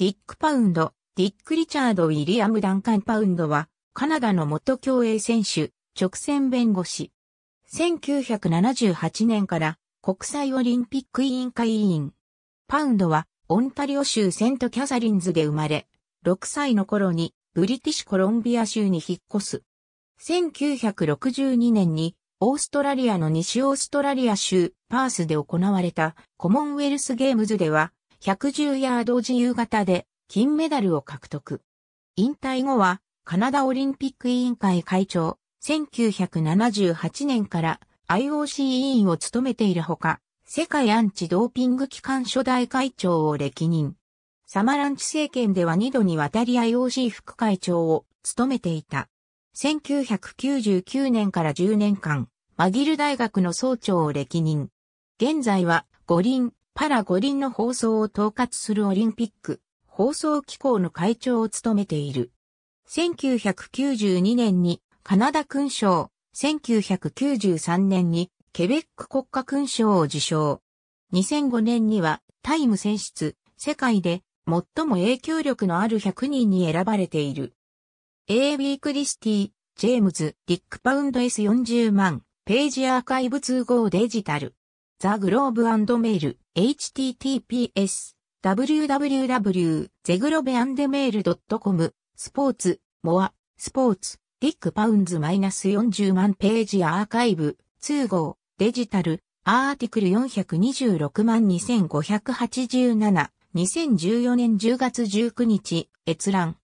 ディック・パウンド、ディック・リチャード・ウィリアム・ダンカン・パウンドは、カナダの元競泳選手、直線弁護士。1978年から国際オリンピック委員会委員。パウンドは、オンタリオ州セント・キャサリンズで生まれ、6歳の頃にブリティッシュコロンビア州に引っ越す。1962年にオーストラリアの西オーストラリア州パースで行われたコモンウェルスゲームズでは110ヤード自由形で金メダルを獲得。引退後はカナダオリンピック委員会会長、1978年から IOC 委員を務めているほか、世界アンチドーピング機関初代会長を歴任。サマランチ政権では2度にわたり IOC 副会長を務めていた。1999年から10年間、マギル大学の総長を歴任。現在は五輪パラ五輪の放送を統括するオリンピック放送機構の会長を務めている。1992年にカナダ勲章、1993年にケベック国家勲章を受賞。2005年にはタイム選出、世界で最も影響力のある100人に選ばれている。A.B. クリスティ、ジェームズ、ディックパウンド S40 万、ページアーカイブ通号デジタル。ザ・グローブメール、https、www.zeglobeandmail.com、スポーツ、モア、スポーツ、ディックパウンズ -40 万ページアーカイブ、通号、デジタル、アーティクル426万2587、2014年10月19日、閲覧。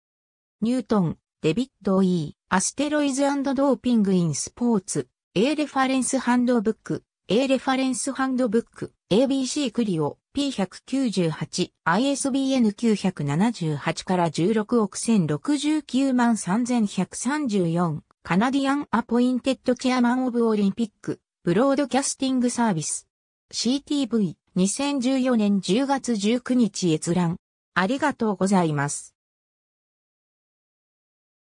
ニュートン、デビッド・ E、アステロイズドーピング・イン・スポーツ、A レファレンス・ハンドブック。A レファレンスハンドブック ABC クリオ P198 ISBN 978から16億1069万3134カナディアンアポインテッドチェアマンオブオリンピックブロードキャスティングサービス CTV2014 年10月19日閲覧ありがとうございます。